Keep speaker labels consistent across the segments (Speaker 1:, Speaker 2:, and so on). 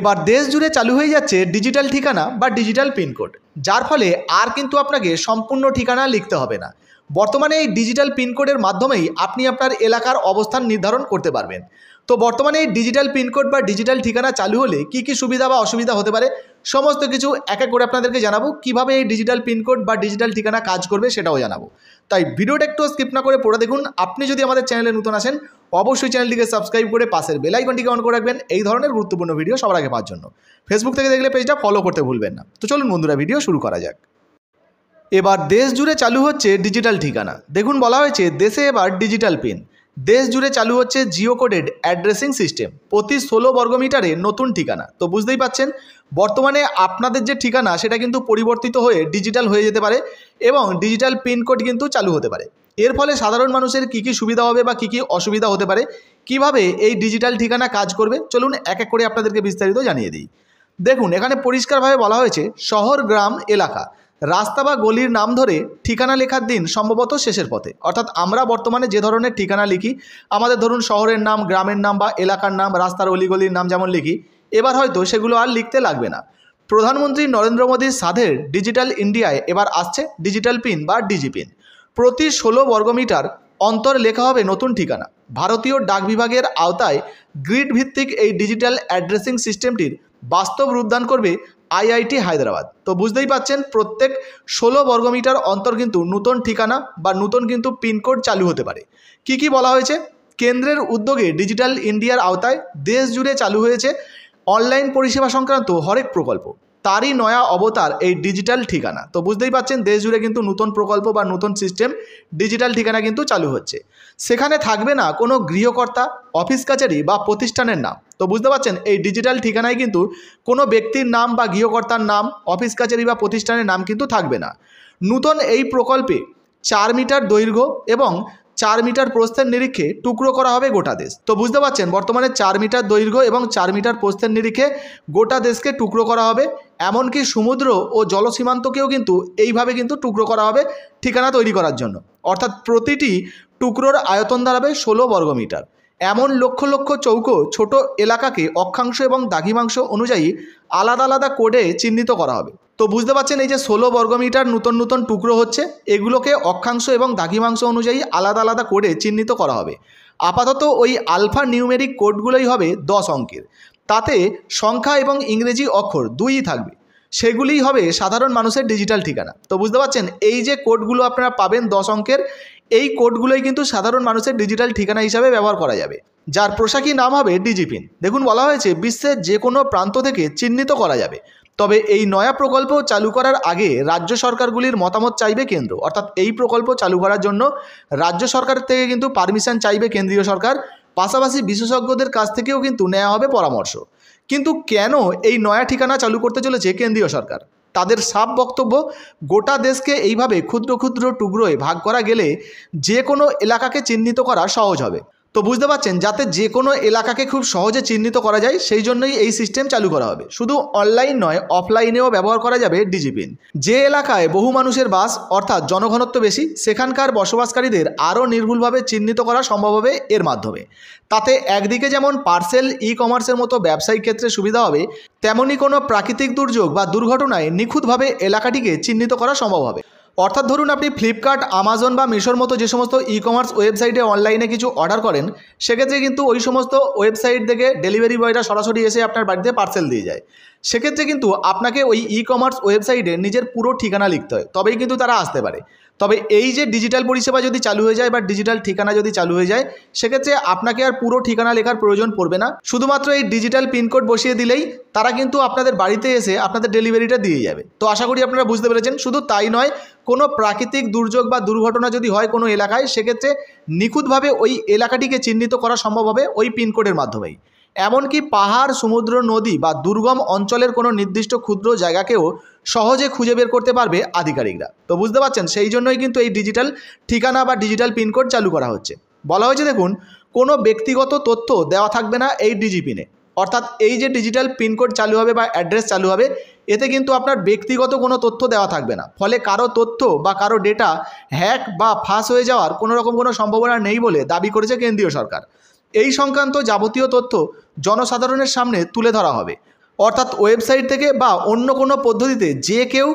Speaker 1: এবার দেশ জুড়ে চালু হয়ে যাচ্ছে ডিজিটাল ঠিকানা বা ডিজিটাল পিনকোড যার ফলে আর কিন্তু আপনাকে সম্পূর্ণ ঠিকানা লিখতে হবে না বর্তমানে এই ডিজিটাল পিনকোডের মাধ্যমেই আপনি আপনার এলাকার অবস্থান নির্ধারণ করতে পারবেন তো বর্তমানে এই ডিজিটাল পিনকোড বা ডিজিটাল ঠিকানা চালু হলে কি কি সুবিধা বা অসুবিধা হতে পারে সমস্ত কিছু এক এক করে আপনাদেরকে জানাবো কিভাবে এই ডিজিটাল পিনকোড বা ডিজিটাল ঠিকানা কাজ করবে সেটাও জানাবো তাই ভিডিওটা একটু স্কিপ না করে পড়ে দেখুন আপনি যদি আমাদের চ্যানেলে নতুন আসেন অবশ্যই চ্যানেলটিকে সাবস্ক্রাইব করে পাশের বেলাইকনটিকে অন করে রাখবেন এই ধরনের গুরুত্বপূর্ণ ভিডিও সবার আগে পাওয়ার জন্য ফেসবুক থেকে দেখলে পেজটা ফলো করতে ভুলবেন না তো চলুন বন্ধুরা ভিডিও শুরু করা যাক এবার দেশ জুড়ে চালু হচ্ছে ডিজিটাল ঠিকানা দেখুন বলা হয়েছে দেশে এবার ডিজিটাল পিন দেশ জুড়ে চালু হচ্ছে জিও কোডেড অ্যাড্রেসিং সিস্টেম প্রতি ষোলো বর্গমিটারে নতুন ঠিকানা তো বুঝতেই পাচ্ছেন বর্তমানে আপনাদের যে ঠিকানা সেটা কিন্তু পরিবর্তিত হয়ে ডিজিটাল হয়ে যেতে পারে এবং ডিজিটাল পিন কোড কিন্তু চালু হতে পারে এর ফলে সাধারণ মানুষের কী কী সুবিধা হবে বা কী কী অসুবিধা হতে পারে কিভাবে এই ডিজিটাল ঠিকানা কাজ করবে চলুন এক এক করে আপনাদেরকে বিস্তারিত জানিয়ে দিই দেখুন এখানে পরিষ্কারভাবে বলা হয়েছে শহর গ্রাম এলাকা রাস্তা বা গলির নাম ধরে ঠিকানা লেখার দিন সম্ভবত শেষের পথে অর্থাৎ আমরা বর্তমানে যে ধরনের ঠিকানা লিখি আমাদের ধরুন শহরের নাম গ্রামের নাম বা এলাকার নাম রাস্তার অলিগলির নাম যেমন লিখি এবার হয়তো সেগুলো আর লিখতে লাগবে না প্রধানমন্ত্রী নরেন্দ্র মোদীর সাধের ডিজিটাল ইন্ডিয়ায় এবার আসছে ডিজিটাল পিন বা ডিজি পিন প্রতি ষোলো বর্গমিটার অন্তর লেখা হবে নতুন ঠিকানা ভারতীয় ডাক বিভাগের আওতায় গ্রিড ভিত্তিক এই ডিজিটাল অ্যাড্রেসিং সিস্টেমটির বাস্তব রূপদান করবে আইআইটি হায়দ্রাবাদ তো বুঝতেই পাচ্ছেন প্রত্যেক ষোলো বর্গমিটার অন্তর কিন্তু নূতন ঠিকানা বা নূতন কিন্তু পিনকোড চালু হতে পারে কি কি বলা হয়েছে কেন্দ্রের উদ্যোগে ডিজিটাল ইন্ডিয়ার আওতায় দেশ জুড়ে চালু হয়েছে অনলাইন পরিষেবা সংক্রান্ত হরেক প্রকল্প তারই নয়া অবতার এই ডিজিটাল ঠিকানা তো বুঝতেই পাচ্ছেন দেশ জুড়ে কিন্তু নতুন প্রকল্প বা নতুন সিস্টেম ডিজিটাল ঠিকানা কিন্তু চালু হচ্ছে সেখানে থাকবে না কোনো গৃহকর্তা অফিস কাচারি বা প্রতিষ্ঠানের নাম তো বুঝতে পারছেন এই ডিজিটাল ঠিকানায় কিন্তু কোনো ব্যক্তির নাম বা গৃহকর্তার নাম অফিস কাচারি বা প্রতিষ্ঠানের নাম কিন্তু থাকবে না নতুন এই প্রকল্পে চার মিটার দৈর্ঘ্য এবং চার মিটার প্রস্থের নিরিখে টুকরো করা হবে গোটা দেশ তো বুঝতে পারছেন বর্তমানে চার মিটার দৈর্ঘ্য এবং চার মিটার প্রস্থের নিরিখে গোটা দেশকে টুকরো করা হবে এমনকি সমুদ্র ও জলসীমান্তকেও কিন্তু এইভাবে কিন্তু টুকরো করা হবে ঠিকানা তৈরি করার জন্য অর্থাৎ প্রতিটি টুকরোর আয়তন দাঁড়াবে ষোলো বর্গমিটার এমন লক্ষ লক্ষ চৌকো ছোট এলাকাকে অক্ষাংশ এবং দাঘিমাংশ অনুযায়ী আলাদা আলাদা কোডে চিহ্নিত করা হবে তো বুঝতে পারছেন এই যে ষোলো বর্গমিটার নতুন নতুন টুকরো হচ্ছে এগুলোকে অক্ষাংশ এবং দাঘিমাংশ অনুযায়ী আলাদা আলাদা কোডে চিহ্নিত করা হবে আপাতত ওই আলফা নিউমেরিক কোডগুলোই হবে দশ অঙ্কের তাতে সংখ্যা এবং ইংরেজি অক্ষর দুইই থাকবে সেগুলিই হবে সাধারণ মানুষের ডিজিটাল ঠিকানা তো বুঝতে পারছেন এই যে কোডগুলো আপনারা পাবেন দশ অঙ্কের এই কোডগুলোই কিন্তু সাধারণ মানুষের ডিজিটাল ঠিকানা হিসাবে ব্যবহার করা যাবে যার প্রশাকী নাম হবে ডিজিপিন দেখুন বলা হয়েছে বিশ্বের যে কোনো প্রান্ত থেকে চিহ্নিত করা যাবে তবে এই নয়া প্রকল্প চালু করার আগে রাজ্য সরকারগুলির মতামত চাইবে কেন্দ্র অর্থাৎ এই প্রকল্প চালু করার জন্য রাজ্য সরকার থেকে কিন্তু পারমিশন চাইবে কেন্দ্রীয় সরকার পাশাপাশি বিশেষজ্ঞদের কাছ থেকেও কিন্তু নেওয়া হবে পরামর্শ কিন্তু কেন এই নয়া ঠিকানা চালু করতে চলেছে কেন্দ্রীয় সরকার তাদের সাপ বক্তব্য গোটা দেশকে এইভাবে ক্ষুদ্র ক্ষুদ্র টুকরোয় ভাগ করা গেলে যে কোনো এলাকাকে চিহ্নিত করা সহজ হবে তো বুঝতে পারছেন যাতে যে কোনো এলাকাকে খুব সহজে চিহ্নিত করা যায় সেই জন্যই এই সিস্টেম চালু করা হবে শুধু অনলাইন নয় অফলাইনেও ব্যবহার করা যাবে ডিজিপিন যে এলাকায় বহু মানুষের বাস অর্থাৎ জনঘনত্ব বেশি সেখানকার বসবাসকারীদের আরও নির্ভুলভাবে চিহ্নিত করা সম্ভব হবে এর মাধ্যমে তাতে একদিকে যেমন পার্সেল ই কমার্সের মতো ব্যবসায়িক ক্ষেত্রে সুবিধা হবে তেমনই কোনো প্রাকৃতিক দুর্যোগ বা দুর্ঘটনায় নিখুঁতভাবে এলাকাটিকে চিহ্নিত করা সম্ভব হবে অর্থাৎ ধরুন আপনি ফ্লিপকার্ট আমাজন বা মিশোর মতো যে সমস্ত ই কমার্স ওয়েবসাইটে অনলাইনে কিছু অর্ডার করেন সেক্ষেত্রে কিন্তু ওই সমস্ত ওয়েবসাইট থেকে ডেলিভারি বয়টা সরাসরি এসে আপনার বাড়িতে পার্সেল দিয়ে যায় সেক্ষেত্রে কিন্তু আপনাকে ওই ই কমার্স ওয়েবসাইটে নিজের পুরো ঠিকানা লিখতে হয় তবেই কিন্তু তারা আসতে পারে তবে এই যে ডিজিটাল পরিষেবা যদি চালু হয়ে যায় বা ডিজিটাল ঠিকানা যদি চালু হয়ে যায় সেক্ষেত্রে আপনাকে আর পুরো ঠিকানা লেখার প্রয়োজন পড়বে না শুধুমাত্র এই ডিজিটাল পিনকোড বসিয়ে দিলেই তারা কিন্তু আপনাদের বাড়িতে এসে আপনাদের ডেলিভারিটা দিয়ে যাবে তো আশা করি আপনারা বুঝতে পেরেছেন শুধু তাই নয় কোনো প্রাকৃতিক দুর্যোগ বা দুর্ঘটনা যদি হয় কোনো এলাকায় সেক্ষেত্রে নিখুঁতভাবে ওই এলাকাটিকে চিহ্নিত করা সম্ভব হবে ওই পিনকোডের মাধ্যমেই এমনকি পাহাড় সমুদ্র নদী বা দুর্গম অঞ্চলের কোনো নির্দিষ্ট ক্ষুদ্র জায়গাকেও সহজে খুঁজে বের করতে পারবে আধিকারিকরা তো বুঝতে পারছেন সেই জন্যই কিন্তু এই ডিজিটাল ঠিকানা বা ডিজিটাল পিনকোড চালু করা হচ্ছে বলা হয়েছে দেখুন কোনো ব্যক্তিগত তথ্য দেওয়া থাকবে না এই ডিজিপিনে অর্থাৎ এই যে ডিজিটাল পিনকোড চালু হবে বা অ্যাড্রেস চালু হবে এতে কিন্তু আপনার ব্যক্তিগত কোনো তথ্য দেওয়া থাকবে না ফলে কারো তথ্য বা কারো ডেটা হ্যাক বা ফাঁস হয়ে যাওয়ার কোনো রকম কোনো সম্ভাবনা নেই বলে দাবি করেছে কেন্দ্রীয় সরকার এই সংক্রান্ত যাবতীয় তথ্য জনসাধারণের সামনে তুলে ধরা হবে অর্থাৎ ওয়েবসাইট থেকে বা অন্য কোনো পদ্ধতিতে যে কেউ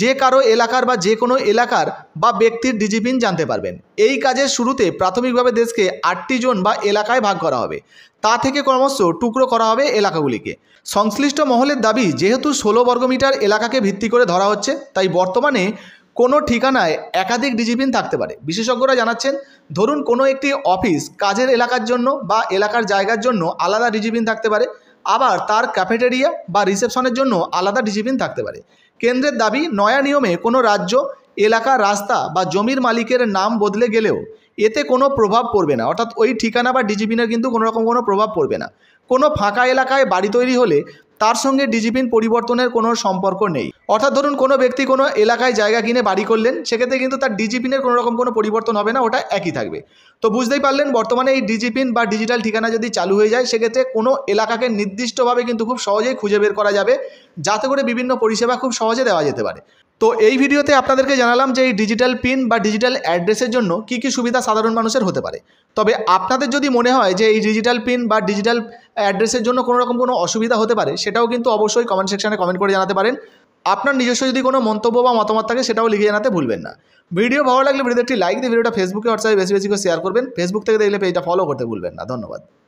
Speaker 1: যে কারো এলাকার বা যে কোনো এলাকার বা ব্যক্তির ডিজিপিন জানতে পারবেন এই কাজের শুরুতে প্রাথমিকভাবে দেশকে আটটি জোন বা এলাকায় ভাগ করা হবে তা থেকে ক্রমশ টুকরো করা হবে এলাকাগুলিকে সংশ্লিষ্ট মহলের দাবি যেহেতু ষোলো বর্গমিটার এলাকাকে ভিত্তি করে ধরা হচ্ছে তাই বর্তমানে কোনো ঠিকানায় একাধিক ডিজিপিন থাকতে পারে বিশেষজ্ঞরা জানাচ্ছেন ধরুন কোনো একটি অফিস কাজের এলাকার জন্য বা এলাকার জায়গার জন্য আলাদা ডিজিপিন থাকতে পারে আবার তার ক্যাফেটেরিয়া বা রিসেপশনের জন্য আলাদা ডিসিপ্লিন থাকতে পারে কেন্দ্রের দাবি নয়া নিয়মে কোনো রাজ্য এলাকা রাস্তা বা জমির মালিকের নাম বদলে গেলেও এতে কোনো প্রভাব পড়বে না অর্থাৎ ওই ঠিকানা বা ডিজিপিনের কিন্তু কোনো রকম কোনো প্রভাব পড়বে না কোনো ফাঁকা এলাকায় বাড়ি তৈরি হলে তার সঙ্গে ডিজিপিন পরিবর্তনের কোনো সম্পর্ক নেই অর্থাৎ ধরুন কোনো ব্যক্তি কোনো এলাকায় জায়গা কিনে বাড়ি করলেন সেক্ষেত্রে কিন্তু তার ডিজিপিনের কোনো রকম কোনো পরিবর্তন হবে না ওটা একই থাকবে তো বুঝতেই পারলেন বর্তমানে এই ডিজিপিন বা ডিজিটাল ঠিকানা যদি চালু হয়ে যায় সেক্ষেত্রে কোনো এলাকাকে নির্দিষ্টভাবে কিন্তু খুব সহজেই খুঁজে বের করা যাবে যাতে করে বিভিন্ন পরিষেবা খুব সহজে দেওয়া যেতে পারে তো এই ভিডিওতে আপনাদেরকে জানালাম যে এই ডিজিটাল পিন বা ডিজিটাল অ্যাড্রেসের জন্য কি কি সুবিধা সাধারণ মানুষের হতে পারে তবে আপনাদের যদি মনে হয় যে এই ডিজিটাল পিন বা ডিজিটাল অ্যাড্রেসের জন্য কোনো রকম কোনো অসুবিধা হতে পারে সেটাও কিন্তু অবশ্যই কমেন্ট সেকশানে কমেন্ট করে জানাতে পারেন আপনার নিজস্ব যদি কোনো মন্তব্য বা মতামত থাকে সেটাও লিখে জানাতে ভুলবেন না ভিডিও ভালো লাগলে ভিডিওতে একটি লাইক দিয়ে ভিডিওটা ফেসবুকে হোয়াটসঅ্যাপে বেশি বেশি করে শেয়ার করবেন ফেসবুক থেকে দেখলে পেজটা ফলো করতে ভুলবেন না ধন্যবাদ